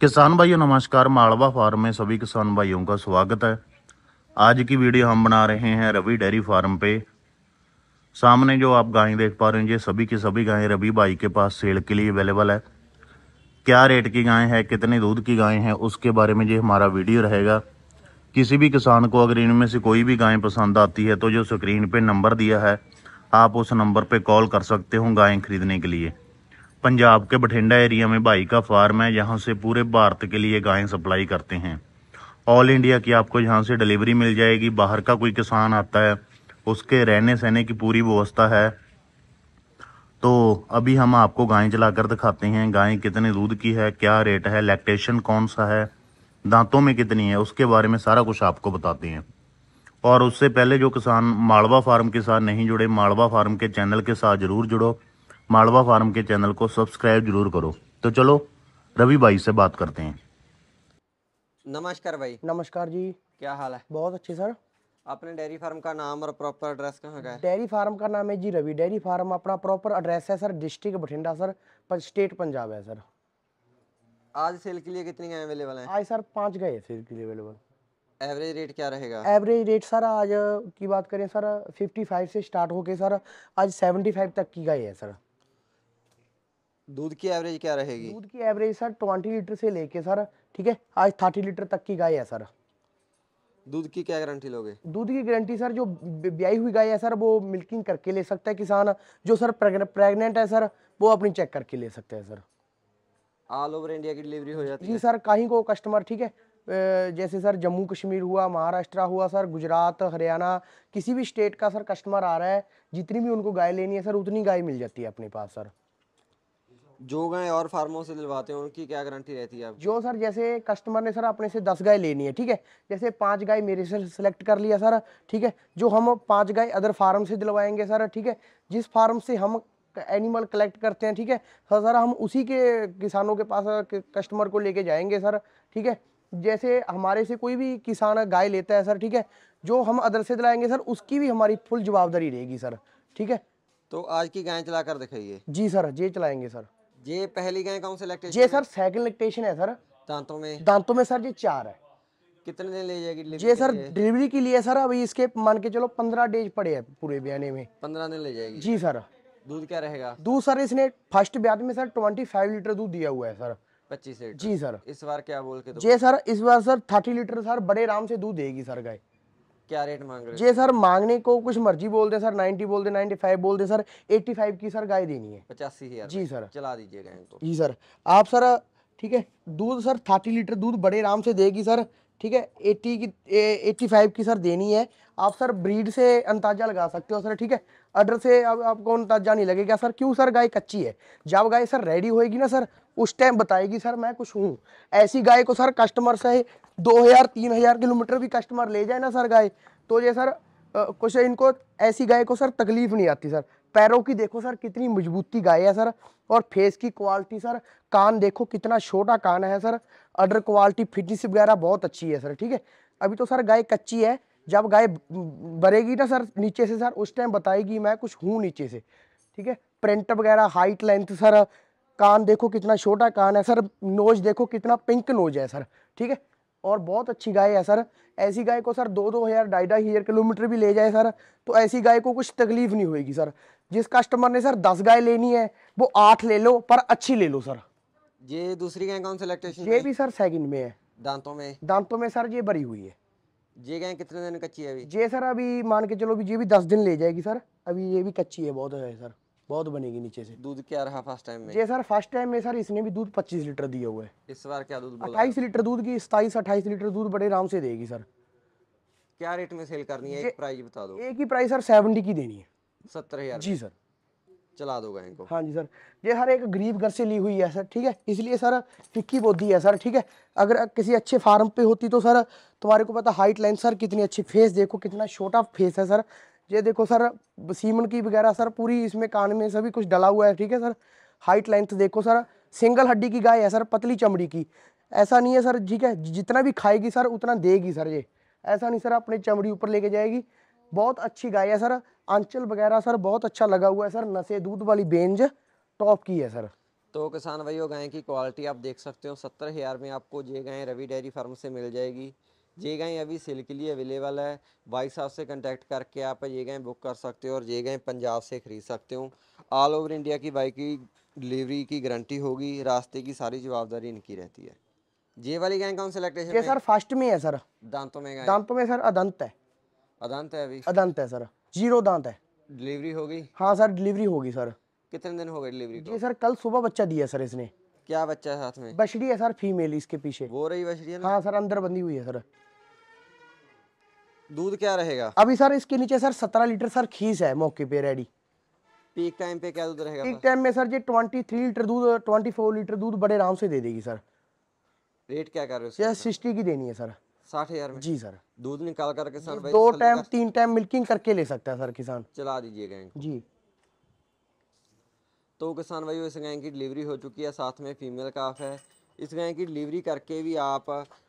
किसान भाइयों नमस्कार मालवा फार्म में सभी किसान भाइयों का स्वागत है आज की वीडियो हम बना रहे हैं रवि डेयरी फार्म पे सामने जो आप गायें देख पा रहे हैं ये सभी की सभी गायें रवि भाई के पास सेल के लिए अवेलेबल है क्या रेट की गायें हैं कितने दूध की गायें हैं उसके बारे में ये हमारा वीडियो रहेगा किसी भी किसान को अगर इनमें से कोई भी गायें पसंद आती है तो जो स्क्रीन पर नंबर दिया है आप उस नंबर पर कॉल कर सकते हो गायें खरीदने के लिए पंजाब के बठिंडा एरिया में भाई का फार्म है यहाँ से पूरे भारत के लिए गायें सप्लाई करते हैं ऑल इंडिया की आपको यहाँ से डिलीवरी मिल जाएगी बाहर का कोई किसान आता है उसके रहने सहने की पूरी व्यवस्था है तो अभी हम आपको गायें चलाकर दिखाते हैं गायें कितने दूध की है क्या रेट है लैक्टेशन कौन सा है दांतों में कितनी है उसके बारे में सारा कुछ आपको बताते हैं और उससे पहले जो किसान मालवा फार्म के साथ नहीं जुड़े मालवा फार्म के चैनल के साथ ज़रूर जुड़ो मालवा फार्म के चैनल को सब्सक्राइब जरूर करो तो चलो रवि भाई से बात करते हैं नमस्कार भाई नमस्कार जी क्या हाल है बहुत अच्छे सर अपने डेयरी फार्म का नाम और प्रॉपर एड्रेस कहाँ का है डेयरी फार्म का नाम है जी रवि डेयरी फार्म अपना प्रॉपर एड्रेस है sir district Bathinda sir state Punjab है सर आज सेल के लिए कितनी गाय अवेलेबल हैं आज सर पाँच गाय है सेल के लिए अवेलेबल एवरेज रेट क्या रहेगा एवरेज रेट सर आज की बात करें सर 55 से स्टार्ट होके सर आज 75 तक की गाय है सर दूध की एवरेज क्या रहेगी दूध की एवरेज सर ट्वेंटी लीटर से लेके सर ठीक है आज थर्टी लीटर तक की गाय है सर दूध की क्या गारंटी लोगे दूध की गारंटी सर जो ब्याई हुई गाय है सर वो मिल्किंग करके ले सकता है किसान जो सर प्रेगनेंट है सर वो अपनी चेक करके ले सकते हैं सर ऑल ओवर इंडिया की डिलीवरी हो जाती है जी सर कहीं को कस्टमर ठीक है जैसे सर जम्मू कश्मीर हुआ महाराष्ट्र हुआ सर गुजरात हरियाणा किसी भी स्टेट का सर कस्टमर आ रहा है जितनी भी उनको गाय लेनी है सर उतनी गाय मिल जाती है अपने पास सर जो गाय और फार्मों से दिलवाते हैं उनकी क्या गारंटी रहती है जो सर जैसे कस्टमर ने सर अपने से दस गाय लेनी है ठीक है जैसे पांच गाय मेरे से सिलेक्ट कर लिया सर ठीक है जो हम पांच गाय अदर फार्म से दिलवाएंगे सर ठीक है जिस फार्म से हम एनिमल कलेक्ट करते हैं ठीक है सर तो सर हम उसी के किसानों के पास कस्टमर को लेके जाएंगे सर ठीक है जैसे हमारे से कोई भी किसान गाय लेता है सर ठीक है जो हम अदर से दिलाएंगे सर उसकी भी हमारी फुल जवाबदारी रहेगी सर ठीक है तो आज की गाय चला कर दिखाइए जी सर ये चलाएंगे सर ये पहली गाय कौन सा लैक्टेशन ये सर सेकंड लैक्टेशन है सर दांतों में दांतों में सर ये चार है कितने दिन ले जाएगी ये सर डिलीवरी के लिए सर अभी इसके मान के चलो पंद्रह डेज पड़े हैं पूरे बयाने में पंद्रह दिन ले जाएगी जी सर दूध क्या रहेगा दूध सर इसने फर्स्ट ब्याज में सर ट्वेंटी फाइव लीटर दूध दिया हुआ है सर पच्चीस लीटर जी सर इस बार क्या बोल के जी सर इस बार सर थर्टी लीटर सर बड़े आराम से दूध देगी सर गाय क्या रेट मांग रहे जी सर मांगने को कुछ मर्जी बोल दे सर नाइनटी बोल दे फाइव बोल दे सर फाइव की सर गाय देनी है पचासी हजार जी सर चला दीजिएगा गाय जी सर आप सर ठीक है दूध सर थर्टी लीटर दूध बड़े आराम से देगी सर ठीक है एट्टी की एट्टी फाइव की सर देनी है आप सर ब्रीड से अंदाजा लगा सकते हो सर ठीक है अडर से अब आपको अंदाजा नहीं लगेगा सर क्यों सर गाय कच्ची है जब गाय सर रेडी होएगी ना सर उस टाइम बताएगी सर मैं कुछ हूँ ऐसी गाय को सर कस्टमर से दो हज़ार तीन हज़ार किलोमीटर भी कस्टमर ले जाए ना सर गाय तो ये सर कुछ इनको ऐसी गाय को सर तकलीफ़ नहीं आती सर पैरों की देखो सर कितनी मजबूती गाय है सर और फेस की क्वालिटी सर कान देखो कितना छोटा कान है सर अडर क्वालिटी फिटनेस वगैरह बहुत अच्छी है सर ठीक है अभी तो सर गाय कच्ची है जब गाय बरेगी ना सर नीचे से सर उस टाइम बताएगी मैं कुछ हूँ नीचे से ठीक है प्रिंट वगैरह हाइट लेंथ सर कान देखो कितना छोटा कान है सर नोज देखो कितना पिंक नोज है सर ठीक है और बहुत अच्छी गाय है सर ऐसी गाय को सर दो दो हज़ार ढाई ढाई हज़ार किलोमीटर भी ले जाए सर तो ऐसी गाय को कुछ तकलीफ नहीं होगी सर जिस कस्टमर ने सर दस गाय लेनी है वो आठ ले लो पर अच्छी ले लो सर ये दूसरी गाय कौन सिलेक्टेशन ये भी सर सेकंड में है दांतों में दांतों में सर ये भरी हुई है ये गाय कितने दिन कच्ची है अभी ये सर अभी मान के चलो अभी ये भी दस दिन ले जाएगी सर अभी ये भी कच्ची है बहुत है सर बहुत बनेगी नीचे से दूध क्या रहा फर्स्ट टाइम में ये सर फर्स्ट टाइम में सर इसने भी दूध 25 लीटर दिए हुए है इस बार क्या दूध अट्ठाईस लीटर दूध की सताईस अट्ठाईस लीटर दूध बड़े आराम से देगी सर क्या रेट में सेल करनी है एक प्राइस बता दो एक ही प्राइस सर सेवेंटी की देनी है सत्तर हजार जी सर चला दोगे इनको हाँ जी सर ये सर एक गरीब घर से ली हुई है सर ठीक है इसलिए सर फिक्की बोधी है सर ठीक है अगर किसी अच्छे फार्म पे होती तो सर तुम्हारे को पता हाइट लाइन सर कितनी अच्छी फेस देखो कितना छोटा फेस है सर ये देखो सर सीमन की वगैरह सर पूरी इसमें कान में सभी कुछ डला हुआ है ठीक है सर हाइट लेंथ देखो सर सिंगल हड्डी की गाय है सर पतली चमड़ी की ऐसा नहीं है सर ठीक है जितना भी खाएगी सर उतना देगी सर ये ऐसा नहीं सर अपने चमड़ी ऊपर लेके जाएगी बहुत अच्छी गाय है सर आंचल वगैरह सर बहुत अच्छा लगा हुआ है सर नशे दूध वाली बेंज टॉप की है सर तो किसान भाइयों गाय की क्वालिटी आप देख सकते हो सत्तर हज़ार में आपको ये गाय रवि डेयरी फार्म से मिल जाएगी ये गाय अभी सेल के लिए अवेलेबल है भाई साहब से कांटेक्ट करके आप ये गाय बुक कर सकते हो और ये गाय पंजाब से खरीद सकते हो ऑल ओवर इंडिया की बाइक की डिलीवरी की गारंटी होगी रास्ते की सारी जवाबदारी इनकी रहती है ये वाली गाय कौन सेलेक्टेशन सर फर्स्ट में है सर दांतों में गाय दांतों में सर अदंत है अदंत है अभी अदंत है सर जीरो दांत है डिलीवरी हो गई हाँ सर डिलीवरी होगी सर कितने दिन हो गए डिलीवरी जी सर कल सुबह बच्चा दिया सर इसने क्या बच्चा है साथ में बछड़ी है सर फीमेल इसके पीछे वो रही बछड़ी है ना? हाँ सर अंदर बंधी हुई है सर दूध क्या रहेगा अभी सर इसके नीचे सर सत्रह लीटर सर खीस है मौके पे रेडी पीक टाइम पे क्या दूध रहेगा पीक टाइम में सर ये ट्वेंटी थ्री लीटर दूध ट्वेंटी फोर लीटर दूध बड़े आराम से दे देगी सर रेट क्या कर रहे हो सर सिक्सटी की देनी है सर साठ हजार जी सर दूध निकाल कर किसान दो टाइम तीन टाइम मिल्किंग करके ले सकता है सर किसान चला दीजिए गैंग जी तो किसान भाई इस गैंग की डिलीवरी हो चुकी है साथ में फीमेल काफ है इस गाय की डिलीवरी करके भी आप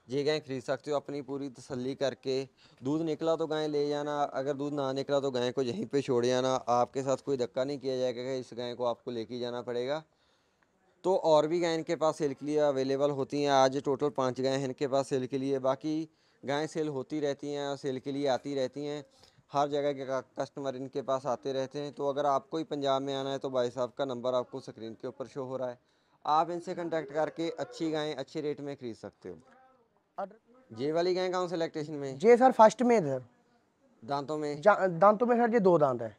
ये गाय खरीद सकते हो अपनी पूरी तसल्ली करके दूध निकला तो गाय ले जाना अगर दूध ना निकला तो गाय को यहीं पे छोड़ जाना आपके साथ कोई धक्का नहीं किया जाएगा इस गाय को आपको लेके जाना पड़ेगा तो और भी गाय इनके पास सेल के लिए अवेलेबल होती हैं आज टोटल पाँच गाय हैं इनके पास सेल के लिए बाकी गायें सेल होती रहती हैं और सेल के लिए आती रहती हैं हर जगह के कस्टमर इनके पास आते रहते हैं तो अगर आपको ही पंजाब में आना है तो भाई साहब का नंबर आपको स्क्रीन के ऊपर शो हो रहा है आप इनसे कंटेक्ट करके अच्छी गायें अच्छे रेट में खरीद सकते हो जे वाली गाय कहाँ सेलेक्टेशन में जे सर फर्स्ट में इधर दांतों में दांतों में सर ये दो दांत है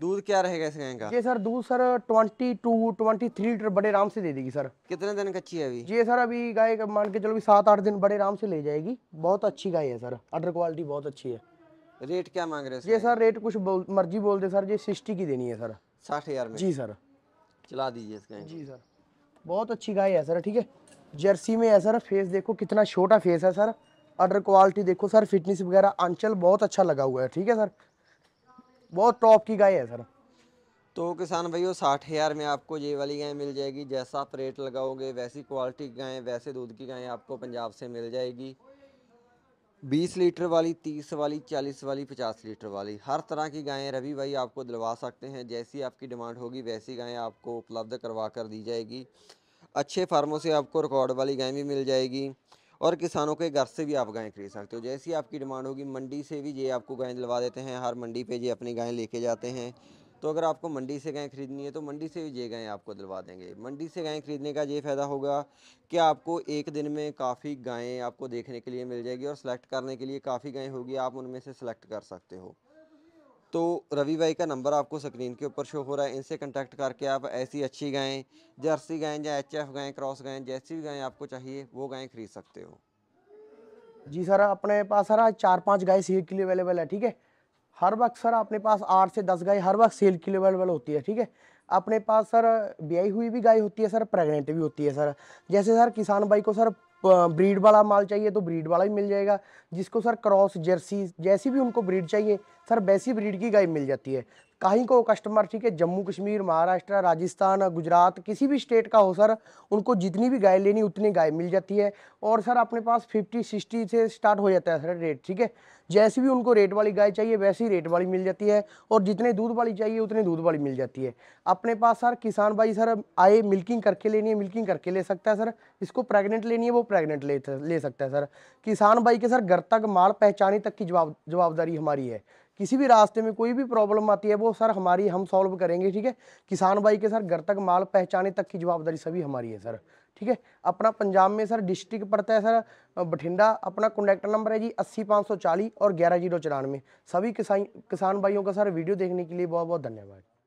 दूध क्या रहेगा इस गाय का ये सर दूध सर 22 23 लीटर बड़े आराम से दे देगी सर कितने दिन कच्ची है अभी ये सर अभी गाय मान के चलो भी सात आठ दिन बड़े आराम से ले जाएगी बहुत अच्छी गाय है सर अडर क्वालिटी बहुत अच्छी है रेट क्या मांग रहे हैं ये सर रेट कुछ बोल, मर्जी बोल दे सर ये सिक्सटी की देनी है सर साठ हजार जी सर चला दीजिए इस गाय जी सर बहुत अच्छी गाय है सर ठीक है जर्सी में है सर फेस देखो कितना छोटा फेस है सर अडर क्वालिटी देखो सर फिटनेस वगैरह आंचल बहुत अच्छा लगा हुआ है ठीक है सर बहुत टॉप की गाय है सर तो किसान भाइयों साठ हज़ार में आपको ये वाली गाय मिल जाएगी जैसा आप रेट लगाओगे वैसी क्वालिटी की गायें वैसे दूध की गायें आपको पंजाब से मिल जाएगी बीस लीटर वाली तीस वाली चालीस वाली पचास लीटर वाली हर तरह की गायें रवि भाई आपको दिलवा सकते हैं जैसी आपकी डिमांड होगी वैसी गायें आपको उपलब्ध करवा कर दी जाएगी अच्छे फार्मों से आपको रिकॉर्ड वाली गायें भी मिल जाएगी और किसानों के घर से भी आप गायें खरीद सकते हो जैसी आपकी डिमांड होगी मंडी से भी ये आपको गायें दिलवा देते हैं हर मंडी पे ये अपनी गायें लेके जाते हैं तो अगर आपको मंडी से गायें खरीदनी है तो मंडी से भी ये गायें आपको दिलवा देंगे मंडी से गायें खरीदने का ये फ़ायदा होगा कि आपको एक दिन में काफ़ी गायें आपको देखने के लिए मिल जाएगी और सेलेक्ट करने के लिए काफ़ी गायें होगी आप उनमें से सेलेक्ट कर सकते हो तो रवि भाई का नंबर आपको स्क्रीन के ऊपर शो हो रहा है इनसे कंटेक्ट करके आप ऐसी अच्छी गायें जर्सी गायें या एच एफ गायें क्रॉस गायें जैसी भी गायें आपको चाहिए वो गायें खरीद सकते हो जी सर अपने पास सर चार पाँच गाय सेल के लिए अवेलेबल है ठीक है हर वक्त सर अपने पास आठ से दस गाय हर वक्त सेल के लिए अवेलेबल होती है ठीक है अपने पास सर ब्याई हुई भी गाय होती है सर प्रेगनेंट भी होती है सर जैसे सर किसान भाई को सर ब्रीड वाला माल चाहिए तो ब्रीड वाला ही मिल जाएगा जिसको सर क्रॉस जर्सी जैसी भी उनको ब्रीड चाहिए सर वैसी ब्रीड की गाय मिल जाती है कहीं को कस्टमर ठीक है जम्मू कश्मीर महाराष्ट्र राजस्थान गुजरात किसी भी स्टेट का हो सर उनको जितनी भी गाय लेनी उतनी गाय मिल जाती है और सर अपने पास फिफ्टी सिक्सटी से स्टार्ट हो जाता है सर रेट ठीक है जैसी भी उनको रेट वाली गाय चाहिए वैसी ही रेट वाली मिल जाती है और जितने दूध वाली चाहिए उतने दूध वाली मिल जाती है अपने पास सर किसान भाई सर आए मिल्किंग करके लेनी है मिल्किंग करके ले सकता है सर इसको प्रेग्नेंट लेनी है वो प्रेग्नेंट ले ले सकता है सर किसान भाई के सर घर तक माल पहचाने तक की जवाब जवाबदारी हमारी है किसी भी रास्ते में कोई भी प्रॉब्लम आती है वो सर हमारी हम सॉल्व करेंगे ठीक है किसान भाई के सर घर तक माल पहचाने तक की जवाबदारी सभी हमारी है सर ठीक है अपना पंजाब में सर डिस्ट्रिक्ट पड़ता है सर बठिंडा अपना कॉन्टैक्ट नंबर है जी अस्सी पाँच सौ चालीस और ग्यारह जीरो चौरानवे सभी किसान किसान भाइयों का सर वीडियो देखने के लिए बहुत बहुत धन्यवाद